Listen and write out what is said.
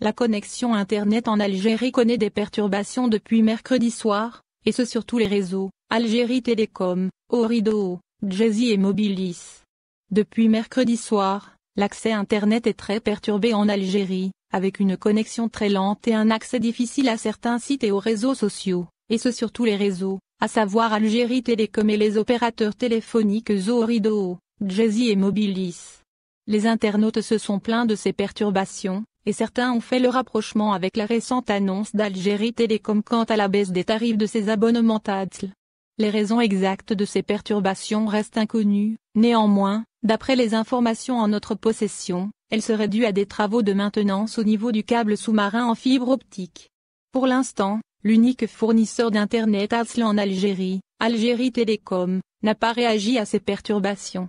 La connexion Internet en Algérie connaît des perturbations depuis mercredi soir, et ce sur tous les réseaux, Algérie Télécom, Orido, Jazzy et Mobilis. Depuis mercredi soir, l'accès Internet est très perturbé en Algérie, avec une connexion très lente et un accès difficile à certains sites et aux réseaux sociaux, et ce sur tous les réseaux, à savoir Algérie Télécom et les opérateurs téléphoniques Rideau, Jazzy et Mobilis. Les internautes se sont plaints de ces perturbations, et certains ont fait le rapprochement avec la récente annonce d'Algérie Télécom quant à la baisse des tarifs de ses abonnements TADSL. Les raisons exactes de ces perturbations restent inconnues, néanmoins, d'après les informations en notre possession, elles seraient dues à des travaux de maintenance au niveau du câble sous-marin en fibre optique. Pour l'instant, l'unique fournisseur d'Internet ASL en Algérie, Algérie Télécom, n'a pas réagi à ces perturbations.